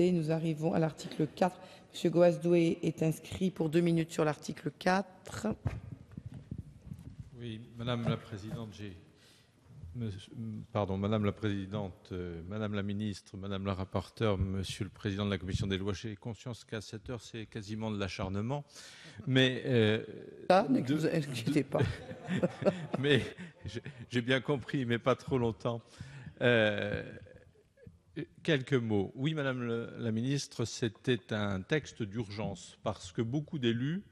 Nous arrivons à l'article 4. Monsieur Goasdoué est inscrit pour deux minutes sur l'article 4. Oui, Madame la Présidente, Pardon, Madame la Présidente, euh, Madame la Ministre, Madame la Rapporteure, Monsieur le Président de la Commission des lois, j'ai conscience qu'à cette heure, c'est quasiment de l'acharnement. Mais. Euh, Ça, pas. mais j'ai bien compris, mais pas trop longtemps. Euh, Quelques mots. Oui, madame la ministre, c'était un texte d'urgence, parce que beaucoup d'élus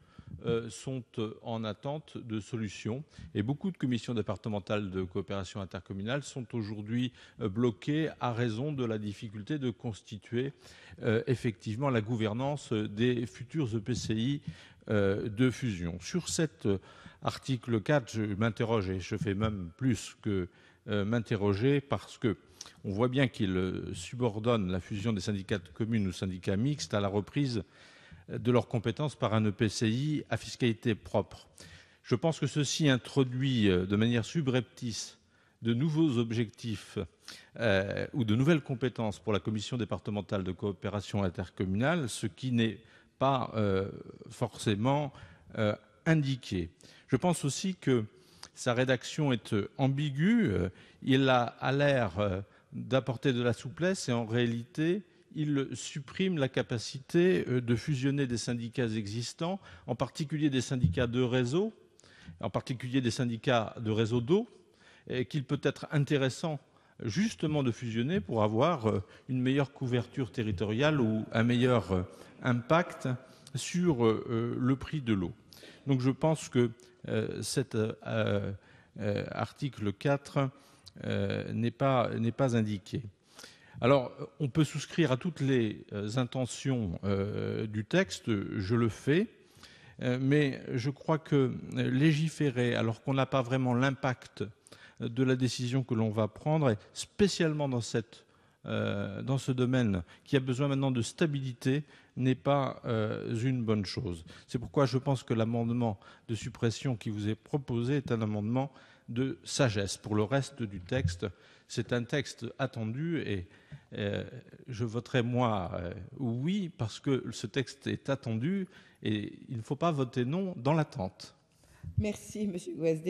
euh, sont euh, en attente de solutions. et Beaucoup de commissions départementales de coopération intercommunale sont aujourd'hui euh, bloquées à raison de la difficulté de constituer effectivement la gouvernance des futurs EPCI de fusion. Sur cet article 4, je m'interroge, et je fais même plus que m'interroger, parce que on voit bien qu'il subordonne la fusion des syndicats de communes ou syndicats mixtes à la reprise de leurs compétences par un EPCI à fiscalité propre. Je pense que ceci introduit euh, de manière subreptice de nouveaux objectifs euh, ou de nouvelles compétences pour la commission départementale de coopération intercommunale, ce qui n'est pas euh, forcément indiqué. Je pense aussi que sa rédaction est ambiguë. Il a, l'air d'apporter de la souplesse et en réalité, il supprime la capacité euh, de fusionner des syndicats existants, en particulier des syndicats de réseau, en particulier des syndicats de réseau d'eau, qu'il peut être intéressant justement de fusionner pour avoir euh, une meilleure couverture territoriale ou un meilleur euh, impact sur le prix de l'eau. Donc je pense que cet article 4 n'est pas, pas indiqué. Alors, euh, on peut souscrire à toutes les euh, intentions euh, du texte, je le fais, mais je crois que légiférer alors qu'on n'a pas vraiment l'impact de la décision que l'on va prendre, et spécialement dans cette euh, dans ce domaine qui a besoin maintenant de stabilité n'est pas euh, une bonne chose. C'est pourquoi je pense que l'amendement de suppression qui vous est proposé est un amendement de sagesse. Pour le reste du texte, c'est un texte attendu et euh, je voterai moi oui parce que ce texte est attendu et il ne faut pas voter non dans l'attente. Merci, Monsieur Ouest.